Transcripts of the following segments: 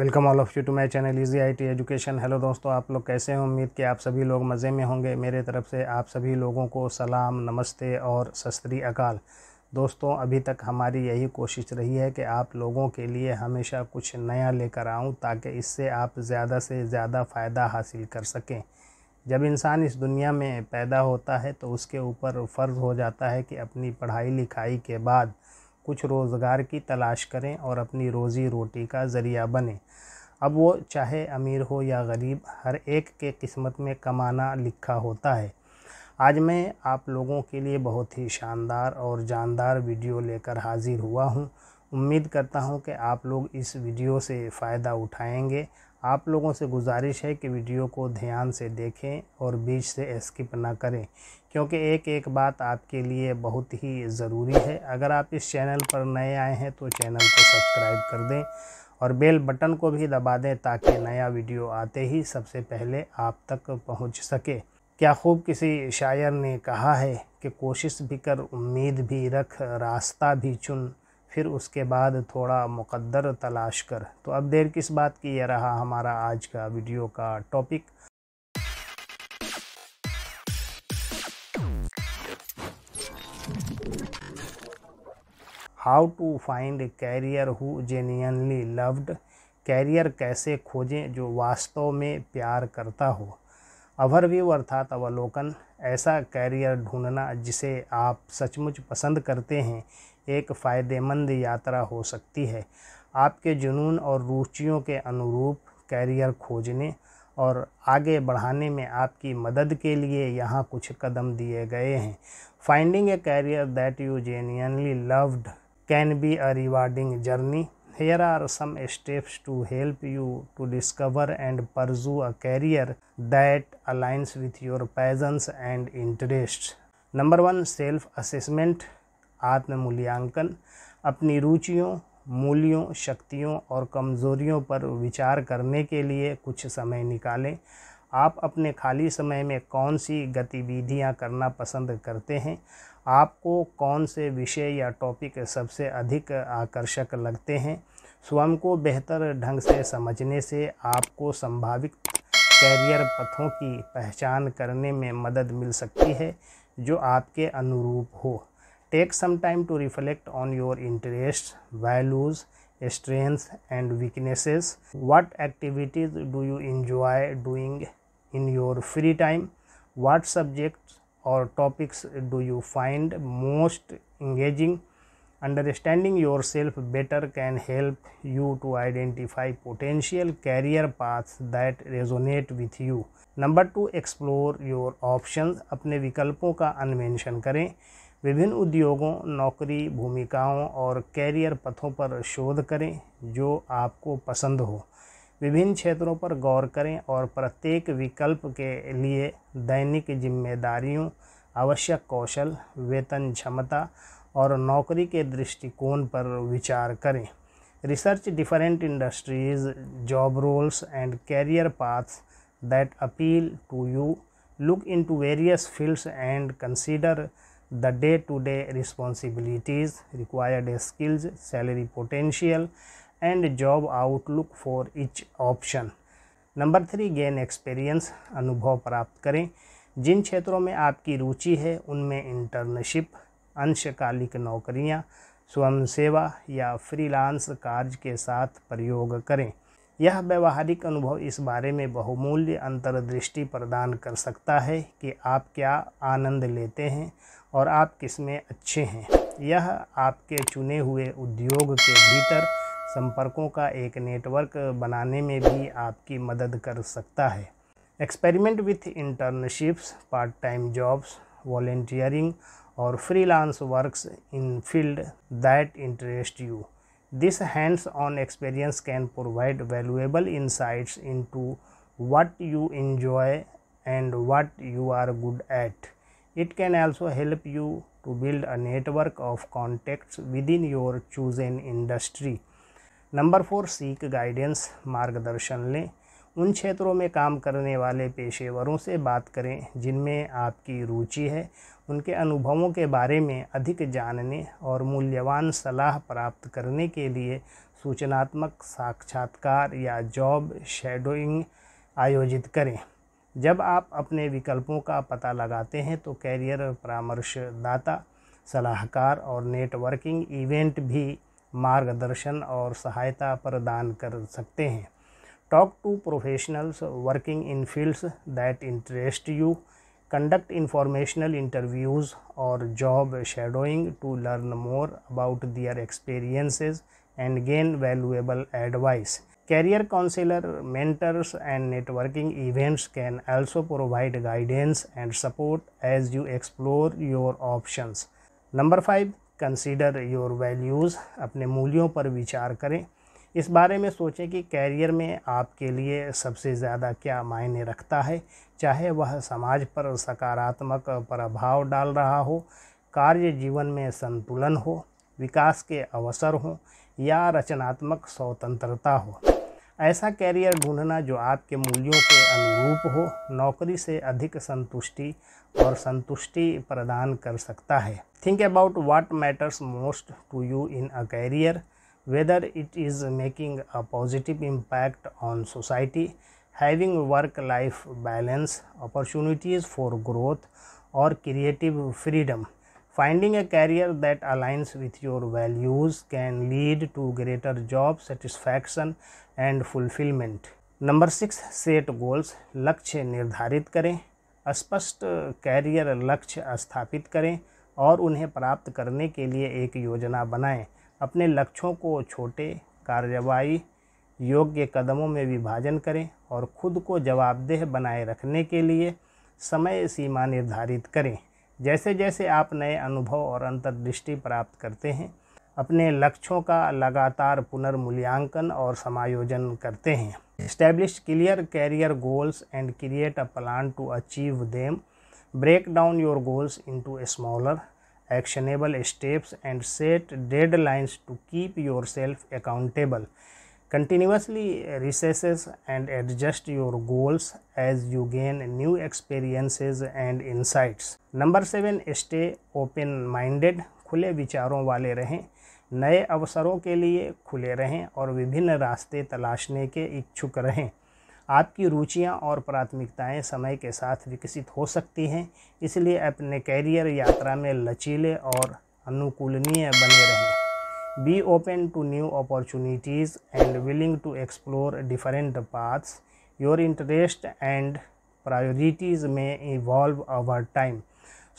Welcome all of you to my channel easy IT education hello दोस्तों आप लोग कैसे हैं उम्मीद कि आप सभी लोग मज़े में होंगे मेरे तरफ से आप सभी लोगों को सलाम नमस्ते और सस्त्री अकाल दोस्तों अभी तक हमारी यही कोशिश रही है कि आप लोगों के लिए हमेशा कुछ नया लेकर आऊँ ताकि इससे आप ज़्यादा से ज़्यादा फ़ायदा हासिल कर सकें जब इंसान इस दुनिया में पैदा होता है तो उसके ऊपर फ़र्ज़ हो जाता है कि अपनी पढ़ाई लिखाई के बाद कुछ रोज़गार की तलाश करें और अपनी रोज़ी रोटी का ज़रिया बने अब वो चाहे अमीर हो या गरीब हर एक के किस्मत में कमाना लिखा होता है आज मैं आप लोगों के लिए बहुत ही शानदार और जानदार वीडियो लेकर हाज़िर हुआ हूँ उम्मीद करता हूँ कि आप लोग इस वीडियो से फ़ायदा उठाएंगे आप लोगों से गुजारिश है कि वीडियो को ध्यान से देखें और बीच से स्किप ना करें क्योंकि एक एक बात आपके लिए बहुत ही ज़रूरी है अगर आप इस चैनल पर नए आए हैं तो चैनल को सब्सक्राइब कर दें और बेल बटन को भी दबा दें ताकि नया वीडियो आते ही सबसे पहले आप तक पहुंच सके क्या खूब किसी शायर ने कहा है कि कोशिश भी कर उम्मीद भी रख रास्ता भी चुन फिर उसके बाद थोड़ा मुकद्दर तलाश कर तो अब देर किस बात की यह रहा हमारा आज का वीडियो का topic how to find career who genuinely loved career कैसे खोजें जो वास्तव में प्यार करता हो अवरव्यू अर्थात अवलोकन ऐसा कैरियर ढूंढना जिसे आप सचमुच पसंद करते हैं एक फ़ायदेमंद यात्रा हो सकती है आपके जुनून और रुचियों के अनुरूप कैरियर खोजने और आगे बढ़ाने में आपकी मदद के लिए यहाँ कुछ कदम दिए गए हैं finding a career that you genuinely loved can be a rewarding journey here are some steps to help you to discover and pursue a career that aligns with your passions and interest number one self assessment आत्म मूल्यांकन अपनी रुचियों मूल्यों शक्तियों और कमज़ोरियों पर विचार करने के लिए कुछ समय निकालें आप अपने खाली समय में कौन सी गतिविधियां करना पसंद करते हैं आपको कौन से विषय या टॉपिक सबसे अधिक आकर्षक लगते हैं स्वयं को बेहतर ढंग से समझने से आपको संभावित कैरियर पथों की पहचान करने में मदद मिल सकती है जो आपके अनुरूप हो take some time to reflect on your interests values strengths and weaknesses what activities do you enjoy doing in your free time what subjects or topics do you find most engaging understanding yourself better can help you to identify potential career paths that resonate with you Number two, explore your options. अपने विकल्पों का अन्वेषण करें विभिन्न उद्योगों नौकरी भूमिकाओं और कैरियर पथों पर शोध करें जो आपको पसंद हो विभिन्न क्षेत्रों पर गौर करें और प्रत्येक विकल्प के लिए दैनिक जिम्मेदारियों आवश्यक कौशल वेतन क्षमता और नौकरी के दृष्टिकोण पर विचार करें research different industries job roles and career paths that appeal to you look into various fields and consider the day to day responsibilities required skills salary potential and job outlook for each option number three gain experience अनुभव प्राप्त करें जिन क्षेत्रों में आपकी रुचि है उनमें internship अंशकालिक नौकरियां स्वयं सेवा या फ्रीलांस कार्य के साथ प्रयोग करें यह व्यवहारिक अनुभव इस बारे में बहुमूल्य अंतर्दृष्टि प्रदान कर सकता है कि आप क्या आनंद लेते हैं और आप किस में अच्छे हैं यह आपके चुने हुए उद्योग के भीतर संपर्कों का एक नेटवर्क बनाने में भी आपकी मदद कर सकता है experiment with internships part time jobs volunteering और freelance works in field that interest you This hands on experience can provide valuable insights into what you enjoy and what you are good at. It can also help you to build a network of contacts within your chosen industry. Number four सीख guidance मार्गदर्शन लें उन क्षेत्रों में काम करने वाले पेशेवरों से बात करें जिनमें आपकी रुचि है उनके अनुभवों के बारे में अधिक जानने और मूल्यवान सलाह प्राप्त करने के लिए सूचनात्मक साक्षात्कार या जॉब शेडोइंग आयोजित करें जब आप अपने विकल्पों का पता लगाते हैं तो कैरियर परामर्शदाता सलाहकार और नेटवर्किंग इवेंट भी मार्गदर्शन और सहायता प्रदान कर सकते हैं talk to professionals working in fields that interest you conduct informational interviews or job shadowing to learn more about their experiences and gain valuable advice. Career counselor, mentors, and networking events can also provide guidance and support as you explore your options. Number five consider your values अपने मूल्यों पर विचार करें इस बारे में सोचें कि कैरियर में आपके लिए सबसे ज़्यादा क्या मायने रखता है चाहे वह समाज पर सकारात्मक प्रभाव डाल रहा हो कार्य जीवन में संतुलन हो विकास के अवसर हों या रचनात्मक स्वतंत्रता हो ऐसा कैरियर ढूंढना जो आपके मूल्यों के अनुरूप हो नौकरी से अधिक संतुष्टि और संतुष्टि प्रदान कर सकता है think about what matters most to you in a career whether it is making a positive impact on society, having work life balance, opportunities for growth, or creative freedom. Finding a career that aligns with your values can lead to greater job satisfaction and fulfillment. number 6 set goals लक्ष्य निर्धारित करें स्पष्ट career लक्ष्य स्थापित करें और उन्हें प्राप्त करने के लिए एक योजना बनाएं अपने लक्ष्यों को छोटे कार्रवाई योग्य कदमों में विभाजन करें और खुद को जवाबदेह बनाए रखने के लिए समय सीमा निर्धारित करें जैसे जैसे आप नए अनुभव और अंतर्दृष्टि प्राप्त करते हैं अपने लक्ष्यों का लगातार पुनर्मूल्यांकन और समायोजन करते हैं establish clear career goals and create a plan to achieve them break down your goals into smaller actionable steps and set deadlines to keep yourself accountable continuously reassess and adjust your goals as you gain new experiences and insights number seven stay open minded खुले विचारों वाले रहें नए अवसरों के लिए खुले रहें और विभिन्न रास्ते तलाशने के इच्छुक रहें आपकी रुचियां और प्राथमिकताएं समय के साथ विकसित हो सकती हैं इसलिए अपने कैरियर यात्रा में लचीले और अनुकूलनीय बने रहें be open to new opportunities and willing to explore different paths your interest and priorities may evolve over time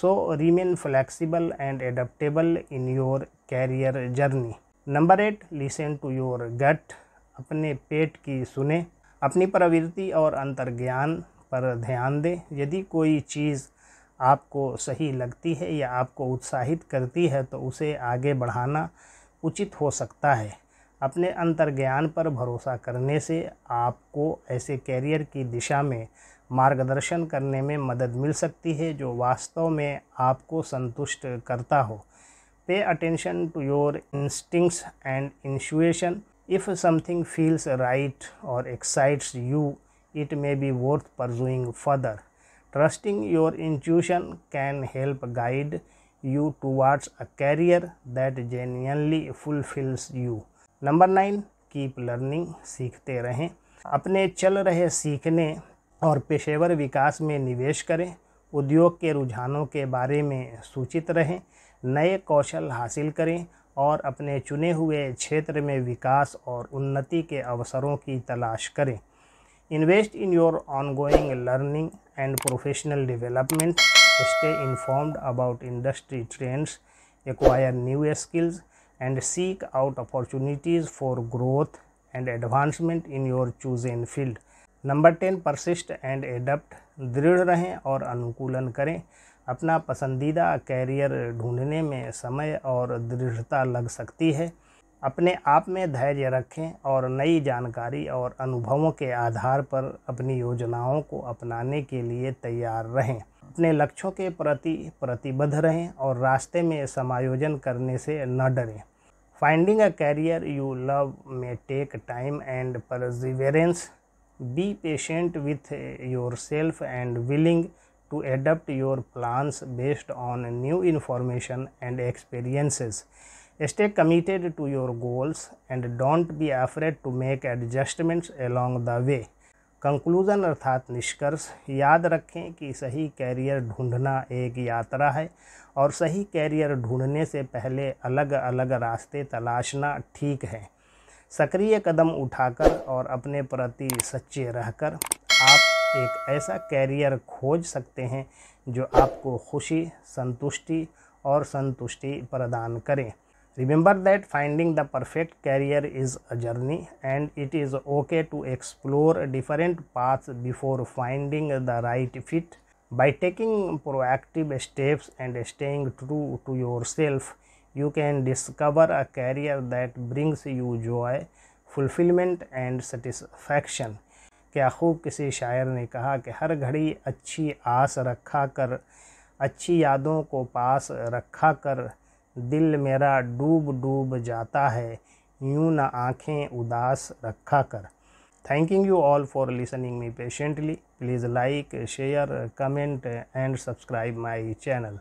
so remain flexible and adaptable in your career journey number eight listen to your gut अपने पेट की सुने अपनी प्रवृत्ति और अंतर्ज्ञान पर ध्यान दें यदि कोई चीज़ आपको सही लगती है या आपको उत्साहित करती है तो उसे आगे बढ़ाना उचित हो सकता है अपने अंतर्ज्ञान पर भरोसा करने से आपको ऐसे कैरियर की दिशा में मार्गदर्शन करने में मदद मिल सकती है जो वास्तव में आपको संतुष्ट करता हो pay attention to your instincts and intuition if something feels right or excites you it may be worth pursuing further trusting your intuition can help guide you towards a career that genuinely fulfills you number 9 keep learning seekhte rahe apne chal rahe seekhne और पेशेवर विकास में निवेश करें उद्योग के रुझानों के बारे में सूचित रहें नए कौशल हासिल करें और अपने चुने हुए क्षेत्र में विकास और उन्नति के अवसरों की तलाश करें invest in your ongoing learning and professional development stay informed about industry trends acquire new skills and seek out opportunities for growth and advancement in your chosen field number ten persist and adapt दृढ़ रहें और अनुकूलन करें अपना पसंदीदा career ढूंढने में समय और दृढ़ता लग सकती है अपने आप में धैर्य रखें और नई जानकारी और अनुभवों के आधार पर अपनी योजनाओं को अपनाने के लिए तैयार रहें अपने लक्ष्यों के प्रति प्रतिबद्ध रहें और रास्ते में समायोजन करने से न डरें finding a career you love may take time and perseverance be patient with yourself and willing to adapt your plans based on new information and experiences. Stay committed to your goals and don't be afraid to make adjustments along the way. Conclusion अर्थात निष्कर्ष याद रखें कि सही career ढूंढना एक यात्रा है और सही कैरियर ढूंढने से पहले अलग अलग रास्ते तलाशना ठीक है सक्रिय कदम उठाकर और अपने प्रति सच्चे रहकर एक ऐसा कैरियर खोज सकते हैं जो आपको खुशी संतुष्टि और संतुष्टि प्रदान करें remember that finding the perfect career is a journey and it is okay to explore different path before finding the right fit by taking proactive steps and staying true to yourself you can discover a career that brings you joy fulfilment and satisfaction क्या खूब किसी शायर ने कहा कि हर घड़ी अच्छी आस रखा कर अच्छी यादों को पास रखा कर दिल मेरा डूब डूब जाता है यूँ ना आँखें उदास रखा कर thanking you all for listening me patiently please like share comment and subscribe my channel